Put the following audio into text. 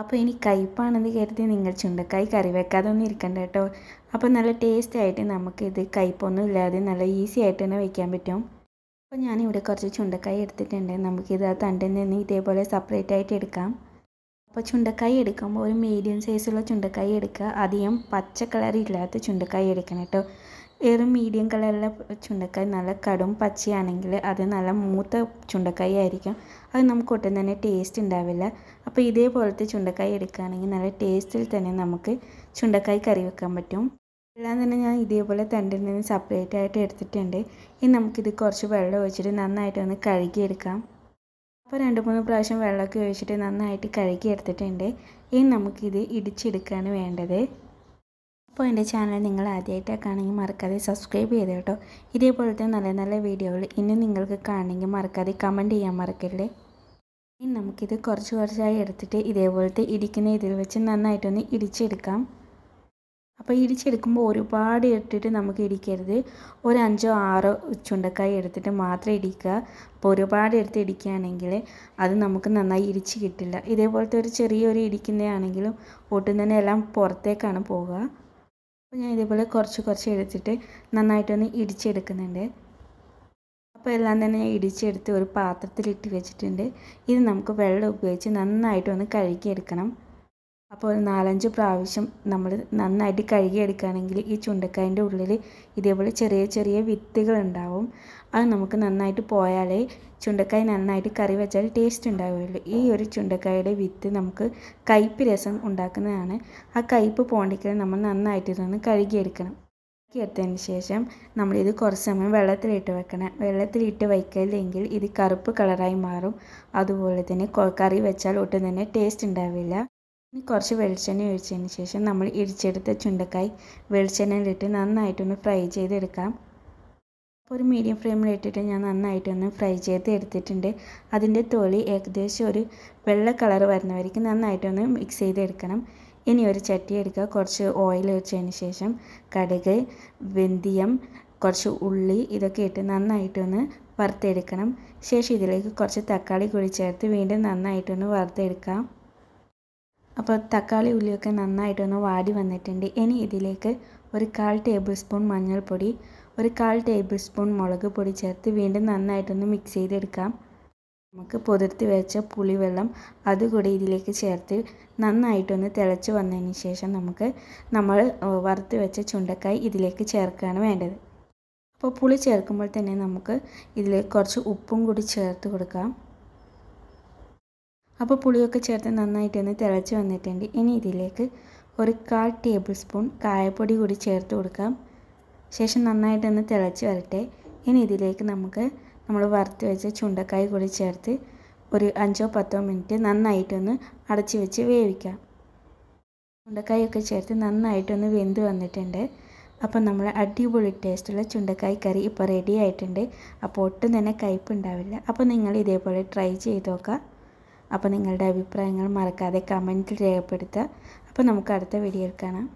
അപ്പോൾ ഇനി കയ്പ്പാണെന്ന് കരുതി നിങ്ങൾ ചുണ്ടക്കായി കറി വെക്കാതെ ഒന്നും ഇരിക്കണ്ട കേട്ടോ അപ്പോൾ നല്ല ടേസ്റ്റ് ആയിട്ട് നമുക്കിത് കയ്പൊന്നും ഇല്ലാതെ നല്ല ഈസി ആയിട്ട് തന്നെ വയ്ക്കാൻ പറ്റും അപ്പോൾ ഞാനിവിടെ കുറച്ച് ചുണ്ടക്കായി എടുത്തിട്ടുണ്ട് നമുക്കിത് ആ തണ്ടിൽ നിന്ന് ഇതേപോലെ സെപ്പറേറ്റ് ആയിട്ട് എടുക്കാം അപ്പോൾ ചുണ്ടക്കായ് എടുക്കുമ്പോൾ ഒരു മീഡിയം സൈസുള്ള ചുണ്ടക്കായ് എടുക്കുക അധികം പച്ച കളർ ഇല്ലാത്ത എടുക്കണം കേട്ടോ ഒരു മീഡിയം കളറിലെ ചുണ്ടക്കായ് നല്ല കടും പച്ചയാണെങ്കിൽ അത് നല്ല മൂത്ത ചുണ്ടക്കായ് ആയിരിക്കും അത് നമുക്ക് ഒട്ടും തന്നെ ടേസ്റ്റ് ഉണ്ടാവില്ല അപ്പോൾ ഇതേപോലത്തെ ചുണ്ടക്കായ് എടുക്കുകയാണെങ്കിൽ നല്ല ടേസ്റ്റിൽ തന്നെ നമുക്ക് ചുണ്ടക്കായ് കറി വെക്കാൻ പറ്റും എല്ലാം തന്നെ ഞാൻ ഇതേപോലെ തണ്ടിൽ നിന്ന് സെപ്പറേറ്റ് ആയിട്ട് എടുത്തിട്ടുണ്ട് ഇനി നമുക്കിത് കുറച്ച് വെള്ളം ഒഴിച്ചിട്ട് നന്നായിട്ടൊന്ന് കഴുകിയെടുക്കാം അപ്പോൾ രണ്ട് മൂന്ന് പ്രാവശ്യം വെള്ളമൊക്കെ ഒഴിച്ചിട്ട് നന്നായിട്ട് കഴുകി എടുത്തിട്ടുണ്ട് ഇനി നമുക്കിത് ഇടിച്ചെടുക്കുകയാണ് വേണ്ടത് അപ്പോൾ എൻ്റെ ചാനൽ നിങ്ങൾ ആദ്യമായിട്ടൊക്കെയാണെങ്കിൽ മറക്കാതെ സബ്സ്ക്രൈബ് ചെയ്ത് കേട്ടോ ഇതേപോലത്തെ നല്ല നല്ല വീഡിയോകൾ ഇനി നിങ്ങൾക്ക് കാണണമെങ്കിൽ മറക്കാതെ കമൻറ്റ് ചെയ്യാൻ മറക്കല്ലേ ഇനി നമുക്കിത് കുറച്ച് കുറച്ചായി എടുത്തിട്ട് ഇതേപോലത്തെ ഇടിക്കുന്ന ഇതിൽ വെച്ച് നന്നായിട്ടൊന്ന് ഇടിച്ചെടുക്കാം അപ്പോൾ ഇടിച്ചെടുക്കുമ്പോൾ ഒരുപാട് ഇട്ടിട്ട് നമുക്ക് ഇടിക്കരുത് ഒരു അഞ്ചോ ആറോ ചുണ്ടക്കായ എടുത്തിട്ട് മാത്രം ഇടിക്കുക അപ്പോൾ ഒരുപാട് എടുത്ത് ഇടിക്കുകയാണെങ്കിൽ അത് നമുക്ക് നന്നായി ഇടിച്ച് കിട്ടില്ല ഇതേപോലത്തെ ഒരു ചെറിയൊരു ഇടിക്കുന്നതാണെങ്കിലും ഒട്ടും തന്നെ എല്ലാം പുറത്തേക്കാണ് പോവുക അപ്പോൾ ഞാൻ ഇതേപോലെ കുറച്ച് കുറച്ച് എടുത്തിട്ട് നന്നായിട്ടൊന്ന് ഇടിച്ചെടുക്കുന്നുണ്ട് അപ്പോൾ എല്ലാം തന്നെ ഞാൻ ഇടിച്ചെടുത്ത് ഒരു പാത്രത്തിലിട്ട് വെച്ചിട്ടുണ്ട് ഇത് നമുക്ക് വെള്ളം ഉപയോഗിച്ച് നന്നായിട്ടൊന്ന് കഴുകിയെടുക്കണം അപ്പോൾ ഒരു നാലഞ്ച് പ്രാവശ്യം നമ്മൾ നന്നായിട്ട് കഴുകിയെടുക്കുകയാണെങ്കിൽ ഈ ചുണ്ടക്കായൻ്റെ ഉള്ളിൽ ഇതേപോലെ ചെറിയ ചെറിയ വിത്തുകൾ ഉണ്ടാവും അത് നമുക്ക് നന്നായിട്ട് പോയാലേ ചുണ്ടക്കായ നന്നായിട്ട് കറി വെച്ചാൽ ടേസ്റ്റ് ഉണ്ടാവുകയുള്ളൂ ഈ ഒരു ചുണ്ടക്കായയുടെ വിത്ത് നമുക്ക് കയ്പ്പ് രസം ഉണ്ടാക്കുന്നതാണ് ആ കയ്പ്പ് പോണ്ടിക്കാൻ നമ്മൾ നന്നായിട്ട് ഇതൊന്ന് കഴുകിയെടുക്കണം എടുത്തതിന് ശേഷം നമ്മളിത് കുറച്ച് സമയം വെള്ളത്തിലിട്ട് വെക്കണം വെള്ളത്തിലിട്ട് വയ്ക്കില്ലെങ്കിൽ ഇത് കറുപ്പ് കളറായി മാറും അതുപോലെ തന്നെ കറി വെച്ചാൽ ഒട്ടും തന്നെ ടേസ്റ്റ് ഉണ്ടാവില്ല ഇനി കുറച്ച് വെളിച്ചെണ്ണ ഒഴിച്ചതിന് ശേഷം നമ്മൾ ഇടിച്ചെടുത്ത ചുണ്ടക്കായി വെളിച്ചെണ്ണയിലിട്ട് നന്നായിട്ടൊന്ന് ഫ്രൈ ചെയ്തെടുക്കാം അപ്പോൾ ഒരു മീഡിയം ഫ്ലെയിമിലിട്ടിട്ട് ഞാൻ നന്നായിട്ടൊന്ന് ഫ്രൈ ചെയ്ത് എടുത്തിട്ടുണ്ട് അതിൻ്റെ തൊലി ഏകദേശം ഒരു വെള്ള കളർ വരുന്നവരേക്ക് നന്നായിട്ടൊന്ന് മിക്സ് ചെയ്തെടുക്കണം ഇനി ഒരു ചട്ടി എടുക്കുക കുറച്ച് ഓയിൽ ഒഴിച്ചതിന് ശേഷം കടുക് വെന്തിയം കുറച്ച് ഉള്ളി ഇതൊക്കെ ഇട്ട് നന്നായിട്ടൊന്ന് വറുത്തെടുക്കണം ശേഷം ഇതിലേക്ക് കുറച്ച് തക്കാളി കൂടി ചേർത്ത് വീണ്ടും നന്നായിട്ടൊന്ന് വറുത്തെടുക്കാം അപ്പോൾ തക്കാളി ഉള്ളിയൊക്കെ നന്നായിട്ടൊന്ന് വാടി വന്നിട്ടുണ്ട് ഇനി ഇതിലേക്ക് ഒരു കാൽ ടേബിൾ സ്പൂൺ മഞ്ഞൾപ്പൊടി ഒരു കാൽ ടേബിൾ സ്പൂൺ മുളക് പൊടി ചേർത്ത് വീണ്ടും നന്നായിട്ടൊന്ന് മിക്സ് ചെയ്തെടുക്കാം നമുക്ക് പുതിർത്തി വെച്ച പുളിവെള്ളം അതുകൂടി ഇതിലേക്ക് ചേർത്ത് നന്നായിട്ടൊന്ന് തിളച്ച് വന്നതിന് ശേഷം നമുക്ക് നമ്മൾ വറുത്ത് വെച്ച ചുണ്ടക്കായി ഇതിലേക്ക് ചേർക്കുകയാണ് വേണ്ടത് അപ്പോൾ പുളി ചേർക്കുമ്പോൾ തന്നെ നമുക്ക് ഇതിലേക്ക് കുറച്ച് ഉപ്പും കൂടി ചേർത്ത് കൊടുക്കാം അപ്പോൾ പുളിയൊക്കെ ചേർത്ത് നന്നായിട്ടൊന്ന് തിളച്ച് വന്നിട്ടുണ്ട് ഇനി ഇതിലേക്ക് ഒരു കാൽ ടേബിൾ സ്പൂൺ കായപ്പൊടി കൂടി ചേർത്ത് കൊടുക്കാം ശേഷം നന്നായിട്ടൊന്ന് തിളച്ച് വരട്ടെ ഇനി ഇതിലേക്ക് നമുക്ക് നമ്മൾ വറുത്ത് വെച്ച ചുണ്ടക്കായ് കൂടി ചേർത്ത് ഒരു അഞ്ചോ പത്തോ മിനിറ്റ് നന്നായിട്ടൊന്ന് അടച്ച് വെച്ച് വേവിക്കാം ചുണ്ടക്കായൊക്കെ ചേർത്ത് നന്നായിട്ടൊന്ന് വെന്ത് വന്നിട്ടുണ്ട് അപ്പോൾ നമ്മൾ അടിപൊളി ടേസ്റ്റുള്ള ചുണ്ടക്കായ് കറി ഇപ്പോൾ റെഡി ആയിട്ടുണ്ട് അപ്പോൾ ഒട്ടും തന്നെ കയ്പ്പുണ്ടാവില്ല അപ്പോൾ നിങ്ങൾ ഇതേപോലെ ട്രൈ ചെയ്ത് നോക്കാം അപ്പോൾ നിങ്ങളുടെ അഭിപ്രായങ്ങൾ മറക്കാതെ കമൻറ്റിൽ രേഖപ്പെടുത്തുക അപ്പോൾ നമുക്ക് അടുത്ത വീഡിയോയിൽ കാണാം